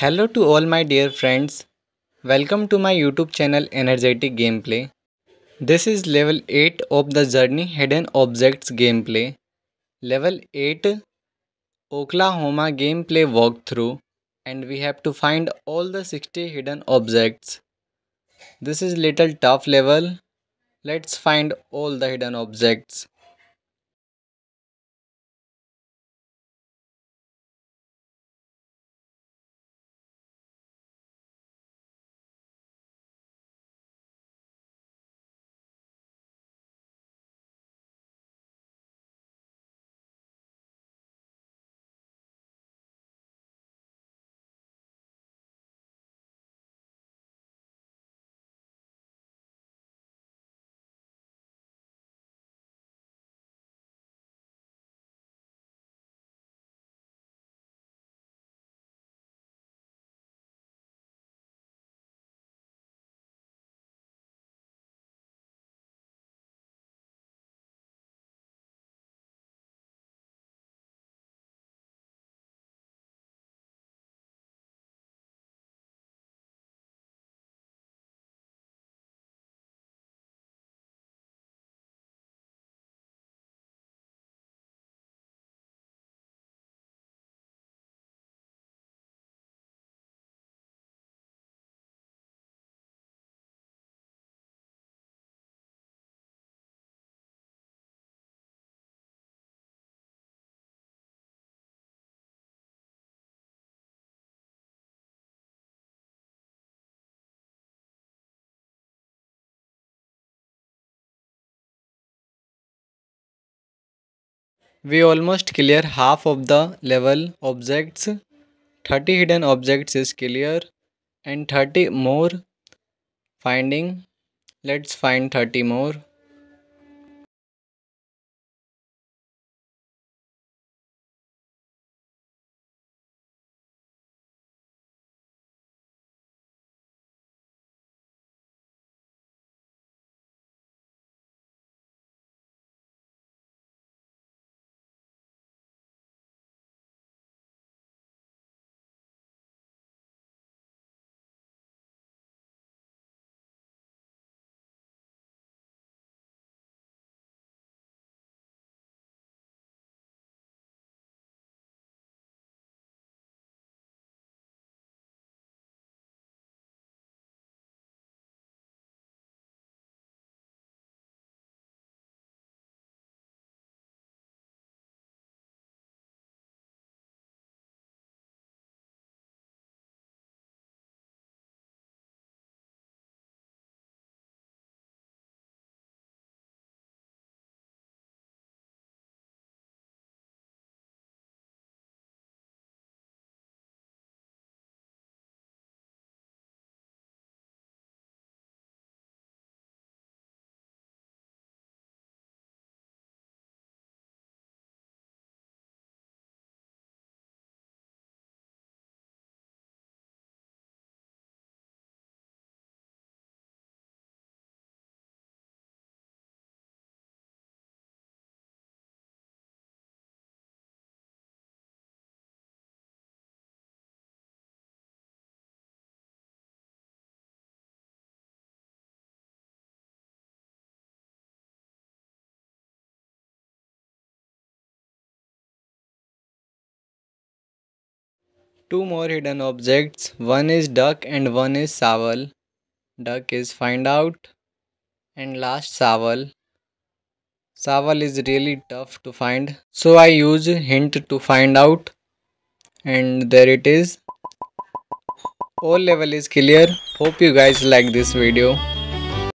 Hello to all my dear friends. Welcome to my YouTube channel Energetic Gameplay. This is level 8 of the Journey Hidden Objects gameplay. Level 8 Oklahoma gameplay walkthrough and we have to find all the 60 hidden objects. This is little tough level. Let's find all the hidden objects. We almost clear half of the level objects. 30 hidden objects is clear and 30 more finding. Let's find 30 more. two more hidden objects one is duck and one is sawal. duck is find out and last sawal. Sawal is really tough to find so i use hint to find out and there it is all level is clear hope you guys like this video